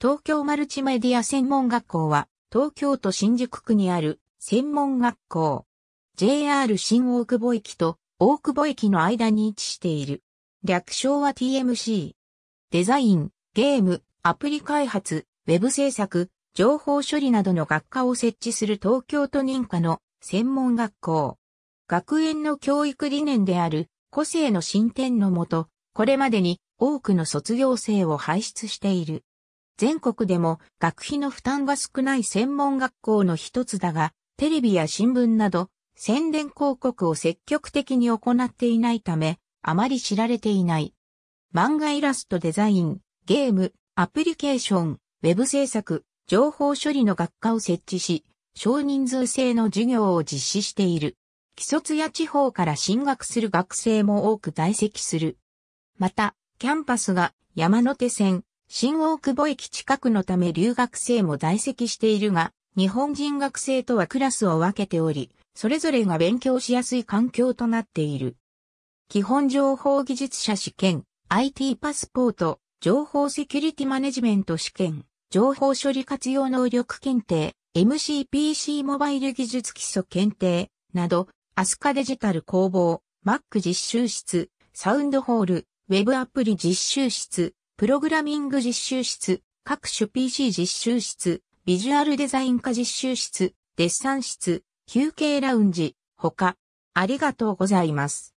東京マルチメディア専門学校は、東京都新宿区にある専門学校。JR 新大久保駅と大久保駅の間に位置している。略称は TMC。デザイン、ゲーム、アプリ開発、ウェブ制作、情報処理などの学科を設置する東京都認可の専門学校。学園の教育理念である個性の進展のもと、これまでに多くの卒業生を輩出している。全国でも学費の負担が少ない専門学校の一つだが、テレビや新聞など宣伝広告を積極的に行っていないため、あまり知られていない。漫画イラストデザイン、ゲーム、アプリケーション、ウェブ制作、情報処理の学科を設置し、少人数制の授業を実施している。既卒や地方から進学する学生も多く在籍する。また、キャンパスが山手線、新大久保駅近くのため留学生も在籍しているが、日本人学生とはクラスを分けており、それぞれが勉強しやすい環境となっている。基本情報技術者試験、IT パスポート、情報セキュリティマネジメント試験、情報処理活用能力検定、MCPC モバイル技術基礎検定、など、アスカデジタル工房、Mac 実習室、サウンドホール、ウェブアプリ実習室、プログラミング実習室、各種 PC 実習室、ビジュアルデザイン化実習室、デッサン室、休憩ラウンジ、他、ありがとうございます。